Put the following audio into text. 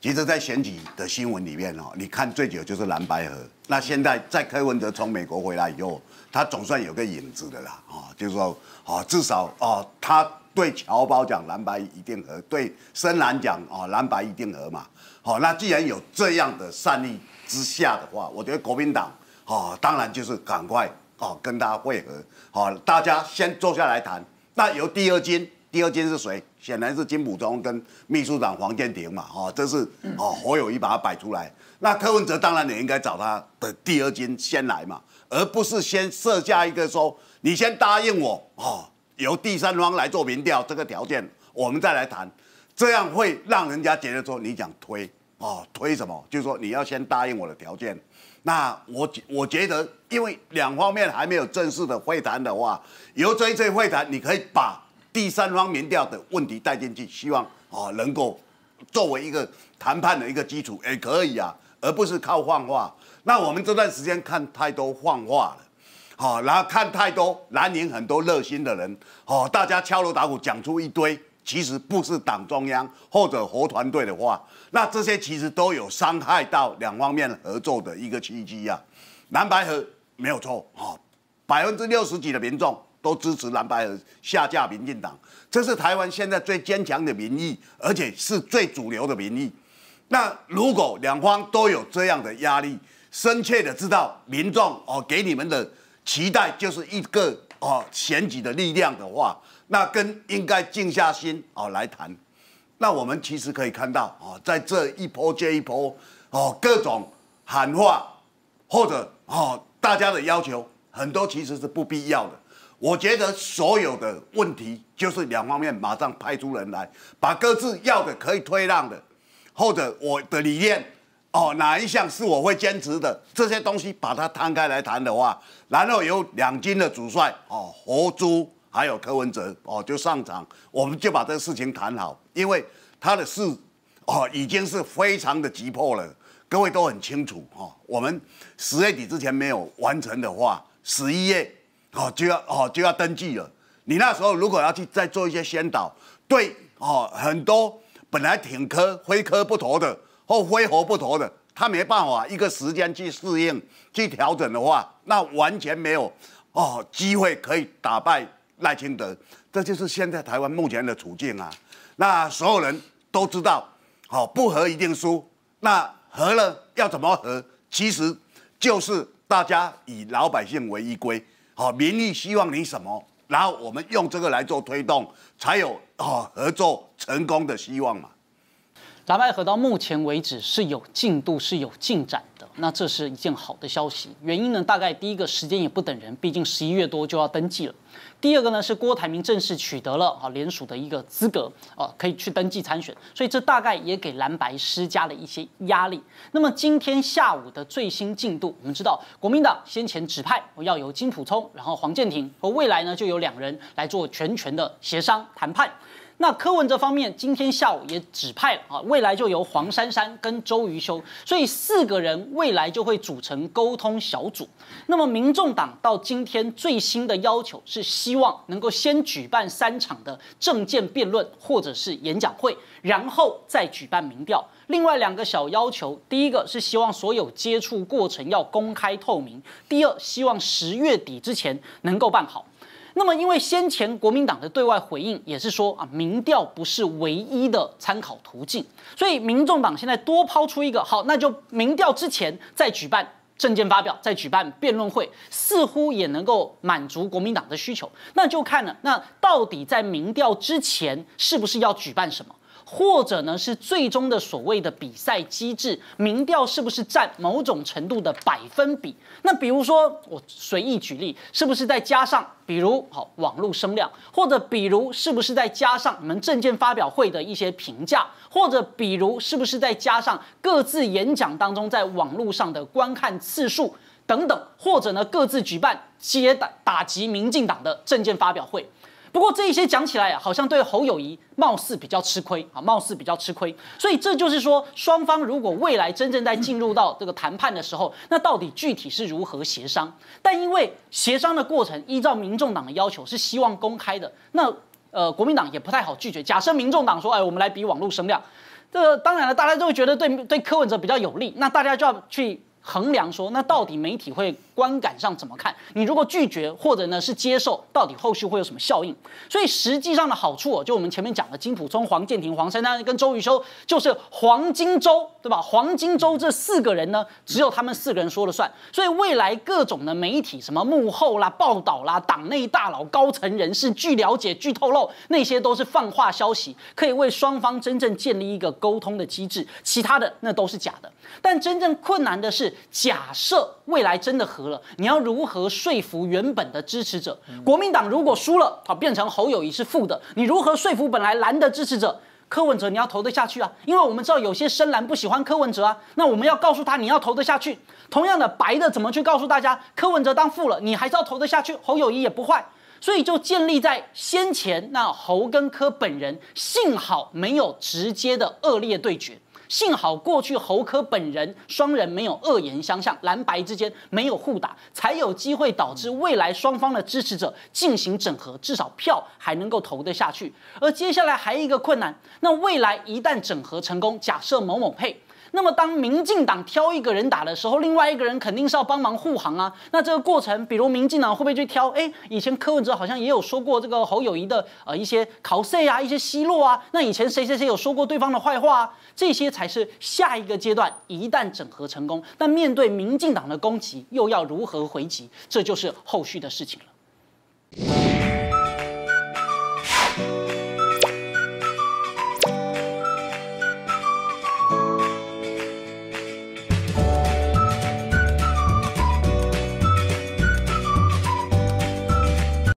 其实，在选举的新闻里面哦，你看最久就是蓝白河。那现在在柯文哲从美国回来以后，他总算有个影子的啦，哦，就是说，哦，至少哦，他对侨包讲蓝白一定合，对深蓝讲哦蓝白一定合嘛。哦，那既然有这样的善意之下的话，我觉得国民党哦，当然就是赶快哦跟他会合，哦大家先坐下来谈，那由第二军。第二金是谁？显然是金溥聪跟秘书长黄建庭嘛，哦，这是哦，侯有一把他摆出来。那柯文哲当然也应该找他的第二金先来嘛，而不是先设下一个说你先答应我哦，由第三方来做民调这个条件，我们再来谈。这样会让人家觉得说你想推哦，推什么？就是说你要先答应我的条件。那我我觉得，因为两方面还没有正式的会谈的话，由这次会谈你可以把。第三方民调的问题带进去，希望啊能够作为一个谈判的一个基础，也可以啊，而不是靠放话。那我们这段时间看太多放话了，好，然后看太多南宁很多热心的人，好，大家敲锣打鼓讲出一堆，其实不是党中央或者活团队的话，那这些其实都有伤害到两方面合作的一个契机呀。蓝白河没有错，好，百分之六十几的民众。都支持蓝白下架民进党，这是台湾现在最坚强的民意，而且是最主流的民意。那如果两方都有这样的压力，深切的知道民众哦给你们的期待就是一个哦选举的力量的话，那更应该静下心哦来谈。那我们其实可以看到哦，在这一波接一波哦各种喊话或者哦大家的要求，很多其实是不必要的。我觉得所有的问题就是两方面马上派出人来，把各自要的可以退让的，或者我的理念，哦，哪一项是我会坚持的这些东西，把它摊开来谈的话，然后由两军的主帅哦，侯猪还有柯文哲哦，就上场，我们就把这个事情谈好，因为他的事哦，已经是非常的急迫了，各位都很清楚哈，我们十月底之前没有完成的话，十一月。哦，就要哦就要登记了。你那时候如果要去再做一些先导，对哦，很多本来挺科挥科不投的，或挥和不投的，他没办法一个时间去适应去调整的话，那完全没有哦机会可以打败赖清德。这就是现在台湾目前的处境啊。那所有人都知道，好不和一定输，那和了要怎么和？其实就是大家以老百姓为依归。好，民意希望你什么，然后我们用这个来做推动，才有好合作成功的希望嘛。咱们合到目前为止是有进度，是有进展。那这是一件好的消息，原因呢，大概第一个时间也不等人，毕竟十一月多就要登记了；第二个呢，是郭台铭正式取得了啊联署的一个资格，啊可以去登记参选，所以这大概也给蓝白施加了一些压力。那么今天下午的最新进度，我们知道国民党先前指派要由金普聪，然后黄建庭和未来呢，就有两人来做全权的协商谈判。那柯文哲方面今天下午也指派了啊，未来就由黄珊珊跟周瑜修，所以四个人未来就会组成沟通小组。那么民众党到今天最新的要求是希望能够先举办三场的政见辩论或者是演讲会，然后再举办民调。另外两个小要求，第一个是希望所有接触过程要公开透明，第二希望十月底之前能够办好。那么，因为先前国民党的对外回应也是说啊，民调不是唯一的参考途径，所以民众党现在多抛出一个，好，那就民调之前再举办证件发表，再举办辩论会，似乎也能够满足国民党的需求，那就看了，那到底在民调之前是不是要举办什么？或者呢，是最终的所谓的比赛机制，民调是不是占某种程度的百分比？那比如说，我随意举例，是不是再加上，比如好网络声量，或者比如是不是再加上你们证件发表会的一些评价，或者比如是不是再加上各自演讲当中在网络上的观看次数等等，或者呢，各自举办接打打击民进党的证件发表会。不过这一些讲起来，好像对侯友谊貌似比较吃亏啊，貌似比较吃亏。所以这就是说，双方如果未来真正在进入到这个谈判的时候，那到底具体是如何协商？但因为协商的过程依照民众党的要求是希望公开的，那呃国民党也不太好拒绝。假设民众党说，哎，我们来比网络声量，这当然了，大家都会觉得对对柯文哲比较有利，那大家就要去衡量说，那到底媒体会。观感上怎么看？你如果拒绝或者呢是接受，到底后续会有什么效应？所以实际上的好处，就我们前面讲的金普聪、黄建庭、黄珊丹跟周瑜修，就是黄金周，对吧？黄金周这四个人呢，只有他们四个人说了算。所以未来各种的媒体，什么幕后啦、报道啦、党内大佬、高层人士，据了解、据透露，那些都是放话消息，可以为双方真正建立一个沟通的机制，其他的那都是假的。但真正困难的是，假设未来真的合。你要如何说服原本的支持者？国民党如果输了，好变成侯友谊是负的，你如何说服本来蓝的支持者柯文哲你要投得下去啊？因为我们知道有些深蓝不喜欢柯文哲啊，那我们要告诉他你要投得下去。同样的白的怎么去告诉大家柯文哲当负了，你还是要投得下去。侯友谊也不坏，所以就建立在先前那侯跟柯本人幸好没有直接的恶劣对决。幸好过去侯科本人双人没有恶言相向，蓝白之间没有互打，才有机会导致未来双方的支持者进行整合，至少票还能够投得下去。而接下来还有一个困难，那未来一旦整合成功，假设某某配。那么，当民进党挑一个人打的时候，另外一个人肯定是要帮忙护航啊。那这个过程，比如民进党会不会去挑？哎，以前柯文哲好像也有说过这个侯友谊的呃一些考舌啊，一些奚落啊。那以前谁谁谁有说过对方的坏话？啊？这些才是下一个阶段一旦整合成功，但面对民进党的攻击又要如何回击？这就是后续的事情了。